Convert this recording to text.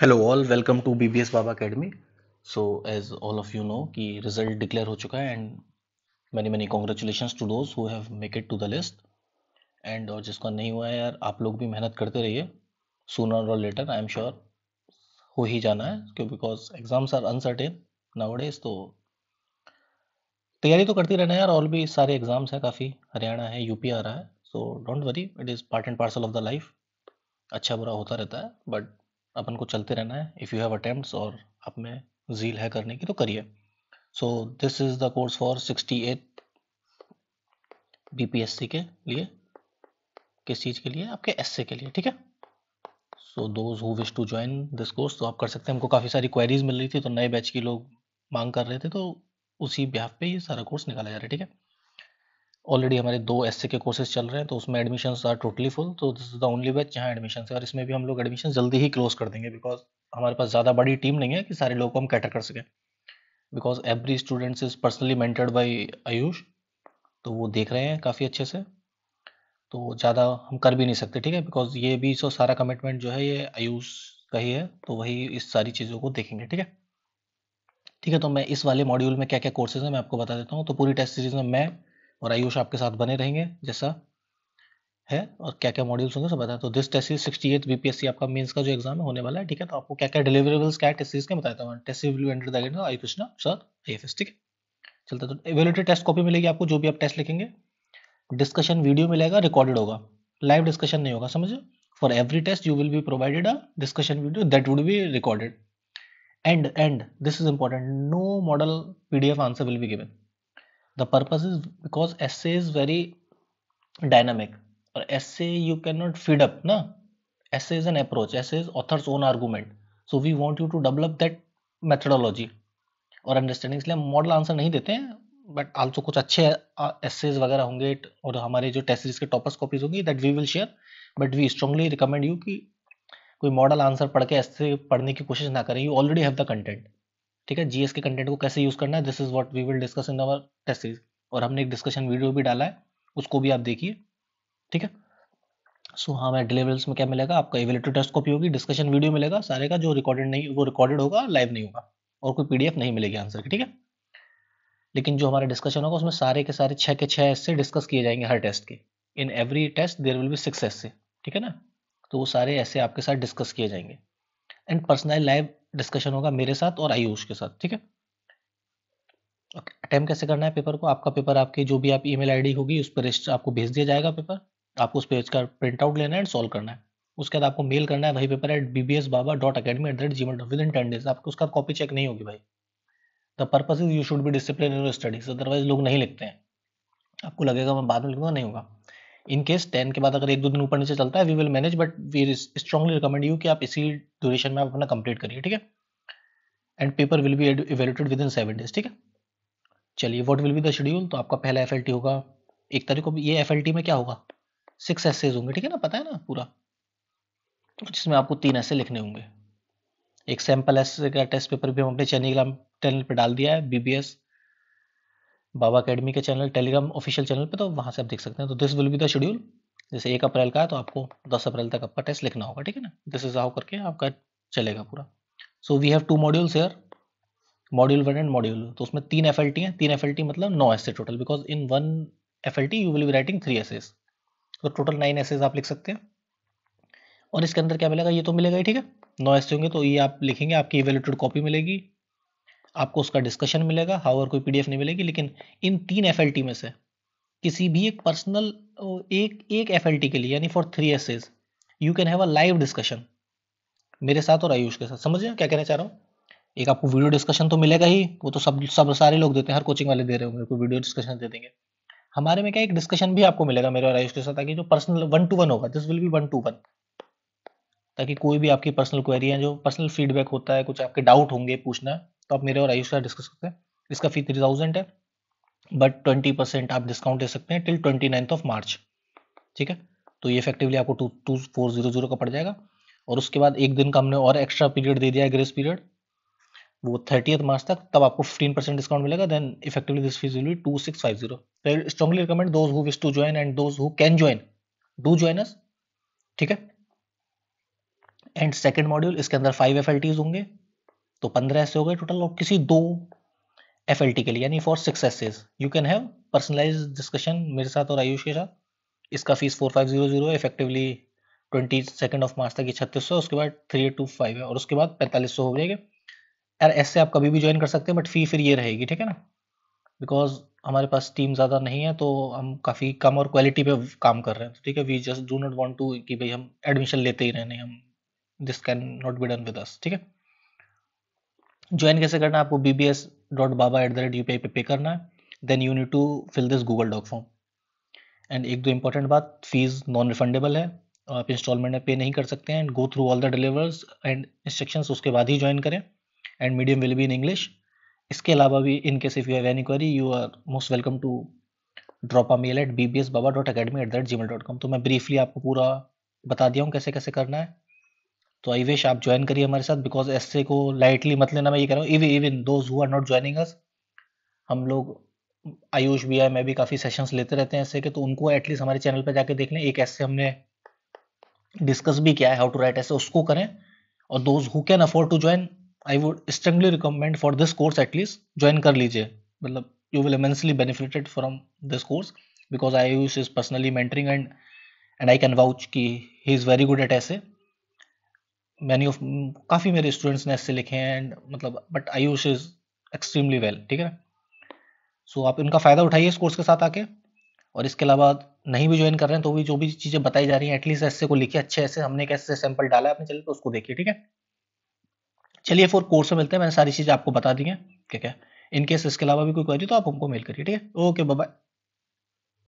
hello all welcome to B B S Baba academy so as all of you know कि result declare हो चुका है and many many congratulation to those who have make it to the list and और जिसका नहीं हुआ है यार आप लोग भी मेहनत करते रहिए सूनर और लेटर आई एम श्योर हो ही जाना है क्यों because exams are uncertain nowadays तो तैयारी तो करती रहना है यार और भी सारे एग्जाम्स हैं काफ़ी हरियाणा है यूपी आ रहा है so don't worry it is part and parcel of the life अच्छा बुरा होता रहता है बट अपन को चलते रहना है इफ़ यू हैव अटेम्प्ट और आप में जील है करने की तो करिए so this is the course for sixty eight BPSC के लिए किस चीज़ के लिए आपके एस के लिए ठीक है so those who wish to join this course तो आप कर सकते हैं हमको काफ़ी सारी क्वेरीज मिल रही थी तो नए बैच के लोग मांग कर रहे थे तो उसी ब्याह पे ये सारा कोर्स निकाला जा रहा है ठीक है ऑलरेडी हमारे दो एस के कोर्सेज चल रहे हैं तो उसमें एडमिशन आर टोटली फुल तो this is the only batch जहाँ एडमिशन है और इसमें भी हम लोग एडमिशन जल्दी ही क्लोज कर देंगे बिकॉज हमारे पास ज़्यादा बड़ी टीम नहीं है कि सारे लोगों को हम कैटर कर सकें because every students is personally maintained by Ayush तो वो देख रहे हैं काफ़ी अच्छे से तो ज़्यादा हम कर भी नहीं सकते ठीक है बिकॉज ये भी सो सारा कमिटमेंट जो है ये आयुष का ही है तो वही इस सारी चीज़ों को देखेंगे ठीक है ठीक है तो मैं इस वाले मॉड्यूल में क्या क्या कोर्सेज हैं मैं आपको बता देता हूँ तो पूरी टेस्ट सीरीज़ में मैं और आयुष आपके साथ बने रहेंगे जैसा है और क्या क्या मॉड्यूल्स होंगे सब बताया तो this test sixty eighth BPSC आपका मेंस का जो एग्जाम है होने वाला है ठीक है तो आपको क्या क्या डिलीवरेबल्स क्या टेस्ट सीरीज के बताया था test will enter the guidance I Krishna sir I F S ठीक है चलता तो एवेलेटेड टेस्ट कॉपी मिलेगी आपको जो भी आप टेस्ट लिखेंगे डिस्कशन वीडियो मिलेगा रिकॉर्डेड होगा लाइव डिस्कशन नहीं होगा समझो for every test you will be provided a discussion video that would be recorded and and this is important no model PDF answer will be given the purpose is because essay is very dynamic or essay you cannot feed up na essay is an approach essay is author's own argument so we want you to develop that methodology or understanding isliye model answer nahi dete hain but also kuch acche essays wagera honge aur hamare jo test series ke के copies hongi that we will share but we strongly recommend you ki कि कोई model answer पढ़ के ऐसे पढ़ने की कोशिश ना करें you already have the content ठीक है जीएस के कंटेंट को कैसे यूज करना है this is what we will discuss in our test series और हमने एक डिस्कशन वीडियो भी डाला है उसको भी आप देखिए ठीक है सो so, हाँ मैं डिलीवरेंस में क्या मिलेगा आपका एवेलेटर टेस्ट कॉपी होगी डिस्कशन वीडियो मिलेगा सारे का जो रिकॉर्डेड नहीं वो रिकॉर्डेड होगा लाइव नहीं होगा और कोई पीडीएफ नहीं मिलेगी आंसर की ठीक है लेकिन जो हमारा डिस्कशन होगा उसमें सारे के सारे छः के छः एस डिस्कस किए जाएंगे हर टेस्ट के in every test there will be six S ठीक है ना तो वो सारे ऐसे आपके साथ डिस्कस किए जाएंगे एंड पर्सनल लाइव डिस्कशन होगा मेरे साथ और आयुष के साथ ठीक है ओके अटैम्प कैसे करना है पेपर को आपका पेपर आपके जो भी आप ईमेल आईडी होगी उस पर आपको भेज दिया जाएगा पेपर आपको उस पेज का प्रिंट आउट लेना है एंड सॉल्व करना है उसके बाद आपको मेल करना है वही paper at B B S Baba dot academy at the rate gmail within ten days आपको उसका कॉपी चेक नहीं होगी भाई the purpose is you should be discipline in studies otherwise लोग नहीं लिखते हैं आपको लगेगा मैं बाद में लिखूंगा नहीं होगा इन केस टेन के बाद अगर एक दो दिन ऊपर नीचे चलता है we will manage but we strongly recommend you कि आप इसी ड्यूरेशन में आप अपना कंप्लीट करिए ठीक है and paper will be evaluated within seven days ठीक है चलिए what will be the schedule तो आपका पहला एफ होगा एक तारीख को ये एफ में क्या होगा सिक्स एसेज होंगे ठीक है ना पता है ना पूरा तो जिसमें आपको तीन ऐसे लिखने होंगे एक सैम्पल एस का टेस्ट पेपर भी हम अपने चैनल पर डाल दिया है बीबीएस बाबा अकेडमी के चैनल टेलीग्राम ऑफिशियल चैनल पे तो वहाँ से आप देख सकते हैं तो this will be the schedule जैसे एक अप्रैल का है तो आपको दस अप्रैल तक आपका टेस्ट लिखना होगा ठीक है ना दिस इज हाउ करके आपका चलेगा पूरा so we have two modules here module one and module तो उसमें तीन एफ हैं तीन एफ मतलब नौ a total because in one F you will be writing three essays तो टोटल नाइन एसेज आप लिख सकते हैं और इसके अंदर क्या मिलेगा ये तो मिलेगा ही ठीक है नौ एस होंगे तो ये आप लिखेंगे आपकी इवेलेटेड कॉपी मिलेगी आपको उसका डिस्कशन मिलेगा और कोई पीडीएफ नहीं मिलेगी लेकिन इन तीन एफ में से किसी भी एक पर्सनल एक एक एफ के लिए यानी for three essays you can have a live discussion मेरे साथ और आयुष के साथ समझ रहे क्या कहना चाह रहा हूँ एक आपको वीडियो डिस्कशन तो मिलेगा ही वो तो सब सब सारे लोग देते हैं हर कोचिंग वाले दे रहे होंगे कोई वीडियो डिस्कशन दे देंगे हमारे में क्या एक डिस्कशन भी आपको मिलेगा मेरे और आयुष के साथ ताकि जो पर्सनल वन टू वन होगा this will be one to one ताकि कोई भी आपकी पर्सनल क्वेरी है जो पर्सनल फीडबैक होता है कुछ आपके डाउट होंगे पूछना तो आप मेरे और आयुष का डिस्कस करते हैं इसका फी थ्री थाउजेंड है बट ट्वेंटी परसेंट आप डिस्काउंट दे सकते हैं till twenty ninth of March ठीक है तो ये इफेक्टिवली आपको two two four zero zero का पड़ जाएगा और उसके बाद एक दिन का हमने और एक्स्ट्रा पीरियड दे दिया है ग्रेस पीरियड वो थर्टी मार्च तक तब आपको फिफ्टीन परसेंट डिस्काउंट मिलेगा then effectively this fees will be two six five zero strongly recommend those who wish to join and those who can join do join us ठीक है and second module इसके अंदर five F होंगे तो पंद्रह ऐसे हो गए टोटल और किसी दो एफ के लिए यानी for six you can have personalise discussion मेरे साथ और आयुष के साथ इसका fees four five zero zero effectively twenty second of March तक ये छत्तीस सौ उसके बाद थ्री एट टू फाइव है और उसके बाद पैंतालीस सौ हो जाएगा यार ऐसे आप कभी भी ज्वाइन कर सकते हैं बट फी फिर ये रहेगी ठीक है ना बिकॉज हमारे पास टीम ज़्यादा नहीं है तो हम काफ़ी कम और क्वालिटी पे काम कर रहे हैं ठीक है we just do not want to कि भाई हम एडमिशन लेते ही रहने हम this can not be done with us ठीक है ज्वाइन कैसे करना है आपको B B S dot Baba at the rate U P I पे पे करना है then you need to fill this Google doc form and एक दो इंपॉर्टेंट बात फीस नॉन रिफंडेबल है आप इंस्टॉलमेंट में पे नहीं कर सकते हैं and go through all the delivers and instructions उसके बाद ही ज्वाइन करें and medium will be in English इसके अलावा भी in case if you have any query you are most welcome to drop a mail at B B S Baba dot academy at the rate gmail dot com तो मैं briefly आपको पूरा बता दिया हूँ कैसे कैसे करना है तो आई विश आप ज्वाइन करिए हमारे साथ बिकॉज एस को लाइटली मत लेना मैं ये कह रहा हूँ even those who are not joining us हम लोग आयुष भी आई मैं भी काफ़ी सेशंस लेते रहते हैं ऐसे के तो उनको एटलीस्ट हमारे चैनल पर जाके देख लें एक ऐसे हमने डिस्कस भी किया है हाउ टू राइट ऐसे उसको करें और those who can afford to join I would strongly recommend for this course at least join कर लीजिए मतलब you will immensely benefited from this course because I use is personally mentoring and and I can vouch की he is very good at ऐसे many of काफ़ी मेरे students ने ऐसे लिखे हैं एंड मतलब but Ayush is extremely well ठीक है सो so, आप इनका फ़ायदा उठाइए इस कोर्स के साथ आके और इसके अलावा नहीं भी ज्वाइन कर रहे हैं तो भी जो भी चीज़ें बताई जा रही हैं एटलीस्ट ऐसे को लिखिए अच्छे ऐसे हमने कैसे सैंपल डाला है अपने चैनल पर उसको देखिए ठीक है चलिए फोर कोर्स में मिलते हैं मैंने सारी चीज़ें आपको बता दी हैं ठीक है इनकेस इसके अलावा भी कोई क्वारी तो आप हमको मेल करिए ठीक है ओके बाय